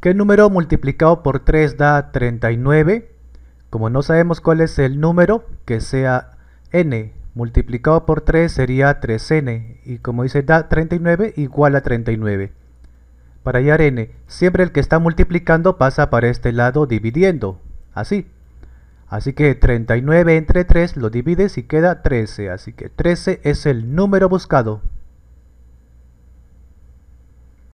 ¿Qué número multiplicado por 3 da 39? Como no sabemos cuál es el número, que sea n multiplicado por 3 sería 3n. Y como dice da 39 igual a 39. Para hallar n, siempre el que está multiplicando pasa para este lado dividiendo. Así. Así que 39 entre 3 lo divides y queda 13. Así que 13 es el número buscado.